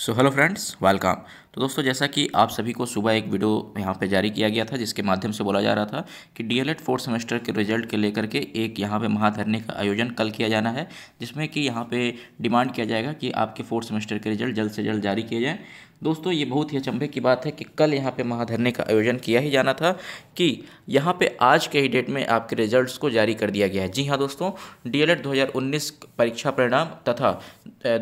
So hello friends, welcome. तो दोस्तों जैसा कि आप सभी को सुबह एक वीडियो यहाँ पे जारी किया गया था जिसके माध्यम से बोला जा रहा था कि डीएलएड फोर्थ सेमेस्टर के रिजल्ट के लेकर के एक यहाँ पे महाधरने का आयोजन कल किया जाना है जिसमें कि यहाँ पे डिमांड किया जाएगा कि आपके फोर्थ सेमेस्टर के रिजल्ट जल्द से जल्द जारी किए जाएँ दोस्तों ये बहुत ही अचंभे की बात है कि कल यहाँ पे महाधरने का आयोजन किया ही जाना था कि यहाँ पे आज के ही डेट में आपके रिजल्ट्स को जारी कर दिया गया है जी हाँ दोस्तों डीएलएड 2019 परीक्षा परिणाम तथा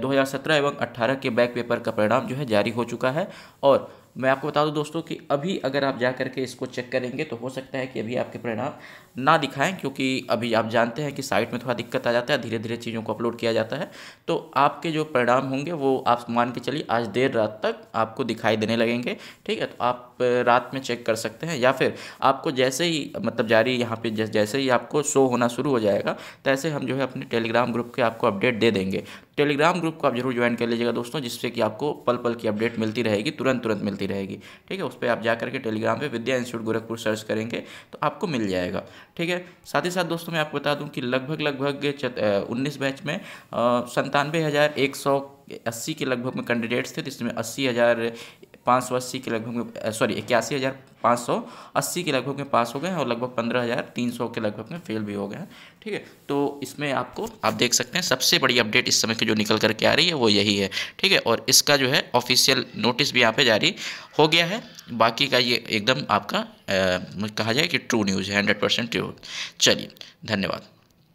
2017 एवं 18 के बैक पेपर का परिणाम जो है जारी हो चुका है और मैं आपको बता दूं दोस्तों कि अभी अगर आप जा करके इसको चेक करेंगे तो हो सकता है कि अभी आपके परिणाम ना दिखाएं क्योंकि अभी आप जानते हैं कि साइट में थोड़ा दिक्कत आ जाता है धीरे धीरे चीज़ों को अपलोड किया जाता है तो आपके जो परिणाम होंगे वो आप मान के चलिए आज देर रात तक आपको दिखाई देने लगेंगे ठीक है तो आप रात में चेक कर सकते हैं या फिर आपको जैसे ही मतलब जारी यहाँ पर जैसे ही आपको शो होना शुरू हो जाएगा तैसे हम जो है अपने टेलीग्राम ग्रुप के आपको अपडेट दे देंगे टेलीग्राम ग्रुप को आप जरूर ज्वाइन कर लीजिएगा दोस्तों जिससे कि आपको पल पल की अपडेट मिलती रहेगी तुरंत तुरंत मिलती रहेगी ठीक है उस पर आप जा करके टेलीग्राम पर विद्या इंस्टीट्यूट गोरखपुर सर्च करेंगे तो आपको मिल जाएगा ठीक है साथ ही साथ दोस्तों मैं आपको बता दूँ कि लगभग लगभग उन्नीस बैच में संतानवे हज़ार एक सौ अस्सी के लगभग में कैंडिडेट्स थे जिसमें अस्सी हज़ार पाँच सौ अस्सी के लगभग सॉरी इक्यासी हज़ार पाँच सौ अस्सी के लगभग में पास हो गए हैं और लगभग पंद्रह हज़ार तीन सौ के लगभग में फेल भी हो गए हैं ठीक है तो इसमें आपको आप देख सकते हैं सबसे बड़ी अपडेट इस समय की जो निकल करके आ रही है वो यही है ठीक है और इसका जो है ऑफिशियल नोटिस भी यहाँ पर जारी हो गया है बाकी का ये एकदम आपका आ, कहा जाए कि ट्रू न्यूज़ है हंड्रेड परसेंट ट्रू चलिए धन्यवाद